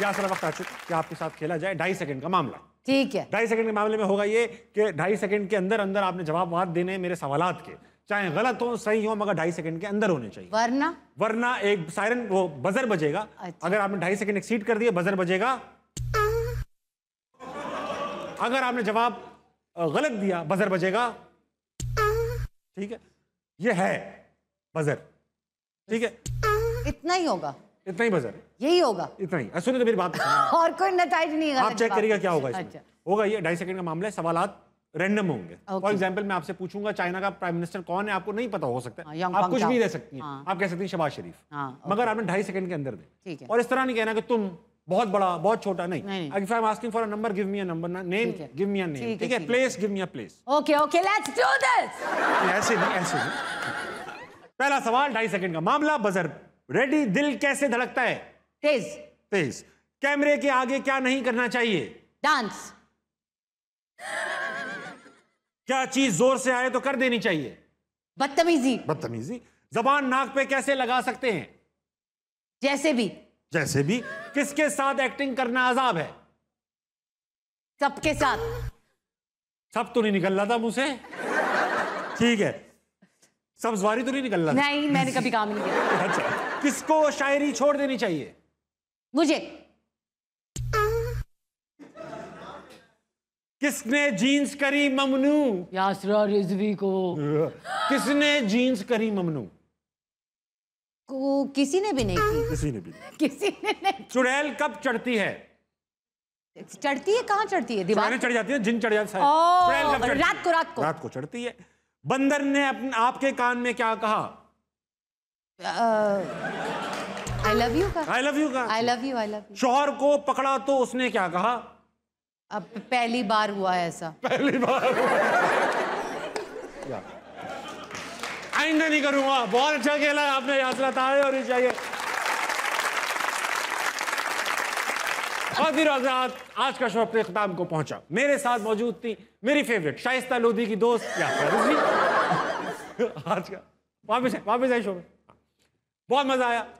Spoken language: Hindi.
या सारा वक्त आ चुका कि आपके साथ खेला जाए ढाई सेकंड का मामला ठीक है ढाई सेकंड के मामले में होगा ये कि ढाई सेकंड के अंदर अंदर आपने जवाब बात देने मेरे सवाल के चाहे गलत हो सही हो मगर ढाई सेकंड के अंदर होने चाहिए वरना वरना एक सायरन वो बजर बजेगा अच्छा। अगर आपने ढाई सेकंड एक्सीड कर दिया बजर बजेगा अगर आपने जवाब गलत दिया बजर बजेगा ठीक है ये है बजर ठीक है इतना ही होगा इतना ही बजर यही होगा इतना ही सुनिए तो मेरी बात और कोई नतज नहीं आप चेक करिएगा क्या होगा अच्छा। होगा ये ढाई सेकंड का मामला है सवाल रेंडम होंगे फॉर एग्जाम्पल मैं आपसे पूछूंगा चाइना का प्राइम मिनिस्टर कौन है आपको नहीं पता हो सकता है हाँ, आप कुछ भी दे सकती हैं हाँ। आप कह सकती हैं शबाज शरीफ हाँ, मगर आपने ढाई सेकंड के अंदर दे और इस तरह नहीं कहना कि तुम बहुत बड़ा बहुत छोटा नहीं if I am asking for a number give me a number name give me a name ठीक है place give me a place okay okay let's do this ऐसे नहीं ऐसे पहला सवाल ढाई सेकंड का मामला बजर रेडी दिल कैसे धड़कता है तेज तेज कैमरे के आगे क्या नहीं करना चाहिए डांस क्या चीज जोर से आए तो कर देनी चाहिए बदतमीजी बदतमीजी जबान नाक पे कैसे लगा सकते हैं जैसे भी जैसे भी किसके साथ एक्टिंग करना आजाब है सबके साथ सब तो नहीं निकल रहा था मुझसे ठीक है सब्जवारी तो नहीं निकलना नहीं मैंने कभी काम नहीं किया अच्छा किसको शायरी छोड़ देनी चाहिए मुझे किसने जीन्स करी ममनू यासरा रिजवी को किसने जीन्स करी ममनू को किसी ने भी नहीं की किसी ने भी किसी ने नहीं चुड़ैल कब चढ़ती है चढ़ती है कहाँ चढ़ती है दीवार चढ़ जाती है जिन चढ़ जाती है रात को रात को रात को चढ़ती है बंदर ने अपने आपके कान में क्या कहा आई लव यू का आई लव यू का I love you I love शोहर को पकड़ा तो उसने क्या कहा अब पहली बार हुआ ऐसा पहली बार आइंदा नहीं करूंगा बहुत अच्छा खेला आपने यात्रा और और चाहिए हजरात आज का शो अपने खताम को पहुंचा मेरे साथ मौजूद थी मेरी फेवरेट शाइस्ता लोधी की दोस्त क्या आज का वापस है वापस आई शो में बहुत मजा आया